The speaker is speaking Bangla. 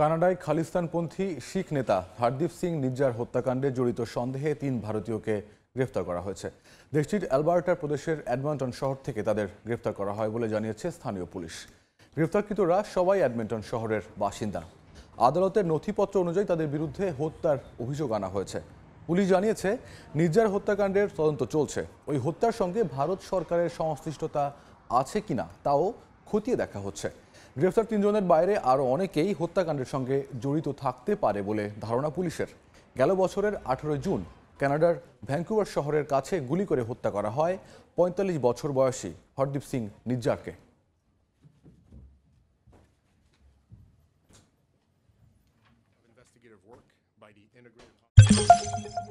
কানাডায় খালিস্তানপন্থী শিখ নেতা হরদীপ সিং নির্জার হত্যাকাণ্ডে জড়িত সন্দেহে তিন ভারতীয়কে গ্রেফতার করা হয়েছে দেশটির অ্যালবার্টার প্রদেশের অ্যাডমন্টন শহর থেকে তাদের গ্রেফতার করা হয় বলে জানিয়েছে স্থানীয় পুলিশ গ্রেফতারকৃতরা সবাই অ্যাডমন্টন শহরের বাসিন্দা আদালতের নথিপত্র অনুযায়ী তাদের বিরুদ্ধে হত্যার অভিযোগ আনা হয়েছে পুলিশ জানিয়েছে নির্জার হত্যাকাণ্ডের তদন্ত চলছে ওই হত্যার সঙ্গে ভারত সরকারের সংশ্লিষ্টতা আছে কিনা তাও খতিয়ে দেখা হচ্ছে গ্রেফতার তিনজনের বাইরে আরও অনেকেই হত্যাকাণ্ডের সঙ্গে জড়িত থাকতে পারে বলে ধারণা পুলিশের গেল বছরের আঠেরো জুন কানাডার ভ্যাঙ্কুভার শহরের কাছে গুলি করে হত্যা করা হয় পঁয়তাল্লিশ বছর বয়সী হরদীপ সিং নিজ্জারকে Thank you.